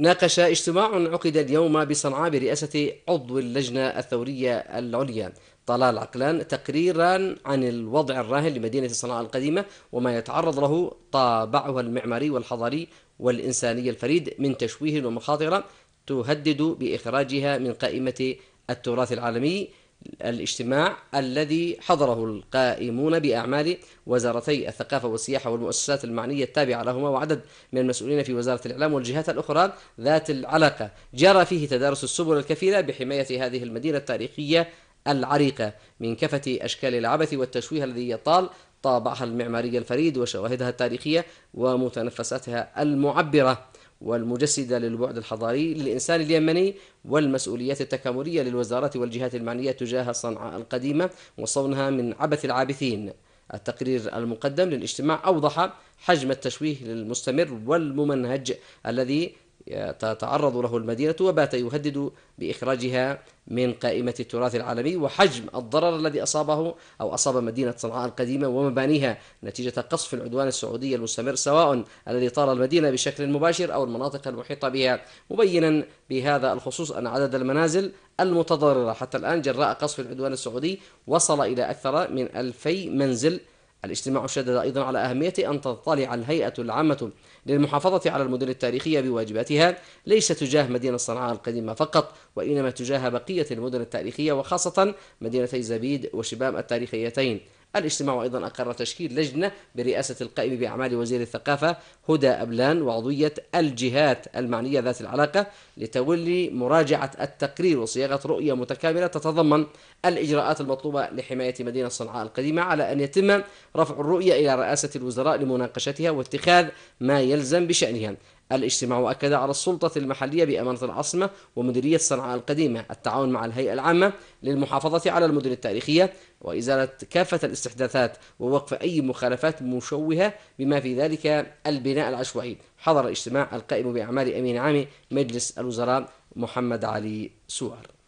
ناقش اجتماع عقد اليوم بصنعاء برئاسة عضو اللجنة الثورية العليا طلال عقلان تقريرا عن الوضع الراهن لمدينة صنعاء القديمة وما يتعرض له طابعها المعماري والحضاري والإنساني الفريد من تشويه ومخاطر تهدد بإخراجها من قائمة التراث العالمي الاجتماع الذي حضره القائمون بأعمال وزارتي الثقافة والسياحة والمؤسسات المعنية التابعة لهما وعدد من المسؤولين في وزارة الإعلام والجهات الأخرى ذات العلاقة جرى فيه تدارس السبل الكفيلة بحماية هذه المدينة التاريخية العريقة من كافه أشكال العبث والتشويه الذي يطال طابعها المعماري الفريد وشواهدها التاريخية ومتنفساتها المعبرة والمجسدة للبعد الحضاري للإنسان اليمني والمسؤوليات التكاملية للوزارات والجهات المعنية تجاه صنعاء القديمة وصونها من عبث العابثين التقرير المقدم للاجتماع أوضح حجم التشويه المستمر والممنهج الذي تتعرض له المدينة وبات يهدد بإخراجها من قائمة التراث العالمي وحجم الضرر الذي أصابه أو أصاب مدينة صنعاء القديمة ومبانيها نتيجة قصف العدوان السعودي المستمر سواء الذي طال المدينة بشكل مباشر أو المناطق المحيطة بها مبينا بهذا الخصوص أن عدد المنازل المتضررة حتى الآن جراء قصف العدوان السعودي وصل إلى أكثر من 2000 منزل الاجتماع شدد أيضا على أهمية أن تطلع الهيئة العامة للمحافظة على المدن التاريخية بواجباتها ليس تجاه مدينة صنعاء القديمة فقط وإنما تجاه بقية المدن التاريخية وخاصة مدينتي زبيد وشبام التاريخيتين الاجتماع أيضا أقر تشكيل لجنة برئاسة القائم بأعمال وزير الثقافة هدى أبلان وعضوية الجهات المعنية ذات العلاقة لتولي مراجعة التقرير وصياغة رؤية متكاملة تتضمن الإجراءات المطلوبة لحماية مدينة صنعاء القديمة على أن يتم رفع الرؤية إلى رئاسة الوزراء لمناقشتها واتخاذ ما يلزم بشأنها الاجتماع وأكد على السلطة المحلية بأمانة العاصمة ومديرية صنعاء القديمة التعاون مع الهيئة العامة للمحافظة على المدن التاريخية وإزالة كافة الاستحداثات ووقف أي مخالفات مشوهة بما في ذلك البناء العشوائي حضر الاجتماع القائم بأعمال أمين عام مجلس الوزراء محمد علي سوار